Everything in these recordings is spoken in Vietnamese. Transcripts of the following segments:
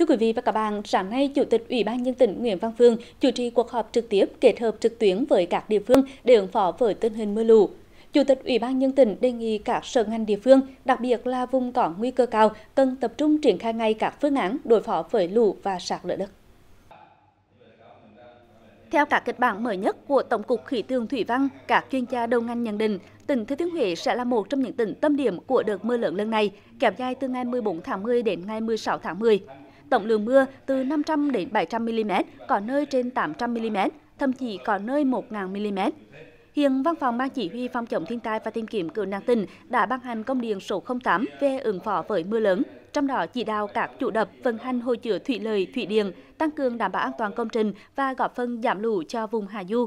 Thưa quý vị và các bạn, sáng nay Chủ tịch Ủy ban nhân tỉnh Nguyễn Văn Phương chủ trì cuộc họp trực tiếp kết hợp trực tuyến với các địa phương để ứng phó với tình hình mưa lũ. Chủ tịch Ủy ban nhân tỉnh đề nghị các sở ngành địa phương, đặc biệt là vùng có nguy cơ cao, cần tập trung triển khai ngay các phương án đối phó với lũ và sạt lở đất. Theo các kịch bản mới nhất của Tổng cục Khí tượng Thủy văn, các chuyên gia đầu ngành nhận định tỉnh Thừa Thiên Huế sẽ là một trong những tỉnh tâm điểm của đợt mưa lớn lần này, kéo dài từ ngày 14 tháng 10 đến ngày 16 tháng 10 tổng lượng mưa từ 500 đến 700 mm, có nơi trên 800 mm, thậm chí có nơi 1.000 mm. Hiện Văn phòng Ban Chỉ huy Phòng chống thiên tai và tìm kiếm cứu nạn tỉnh đã ban hành công điện số 08 về ứng phó với mưa lớn, trong đó chỉ đạo các chủ đập vận hành hồ chứa thủy lợi, thủy điện, tăng cường đảm bảo an toàn công trình và góp phần giảm lũ cho vùng hạ du.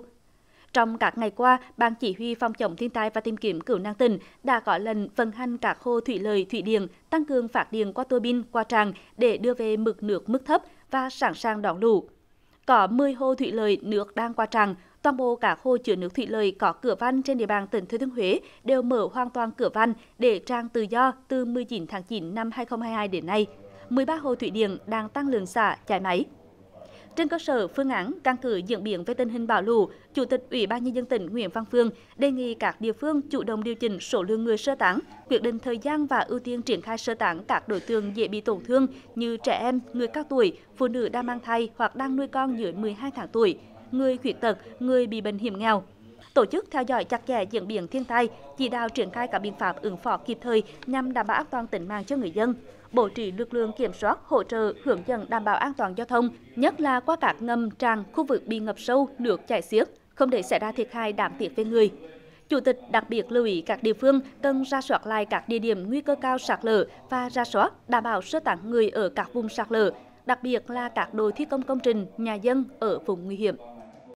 Trong các ngày qua, Ban Chỉ huy Phòng chống thiên tai và tìm kiếm cứu nạn tỉnh đã có lần vận hành các hồ thủy lợi thủy điện, tăng cường phát điện qua tua bin, qua tràng để đưa về mực nước mức thấp và sẵn sàng đón lũ. Có 10 hồ thủy lợi nước đang qua tràng, toàn bộ các hồ chứa nước thủy lợi có cửa van trên địa bàn tỉnh Thừa Thiên Huế đều mở hoàn toàn cửa van để tràn tự do từ 19 tháng 9 năm 2022 đến nay. 13 hồ thủy điện đang tăng lượng xả, chạy máy trên cơ sở phương án căn cứ diễn biến về tình hình bão lũ chủ tịch ủy ban nhân dân tỉnh nguyễn văn phương đề nghị các địa phương chủ động điều chỉnh số lượng người sơ tán quyết định thời gian và ưu tiên triển khai sơ tán các đối tượng dễ bị tổn thương như trẻ em người cao tuổi phụ nữ đang mang thai hoặc đang nuôi con dưới 12 tháng tuổi người khuyết tật người bị bệnh hiểm nghèo tổ chức theo dõi chặt chẽ diễn biến thiên tai chỉ đạo triển khai các biện pháp ứng phó kịp thời nhằm đảm bảo an toàn tính mạng cho người dân bố trí lực lượng kiểm soát hỗ trợ hướng dẫn đảm bảo an toàn giao thông nhất là qua các ngầm tràn khu vực bị ngập sâu nước chảy xiết không để xảy ra thiệt hại đáng tiếc về người Chủ tịch đặc biệt lưu ý các địa phương cần ra soát lại các địa điểm nguy cơ cao sạt lở và ra soát đảm bảo sơ tán người ở các vùng sạt lở, đặc biệt là các đội thi công công trình, nhà dân ở vùng nguy hiểm.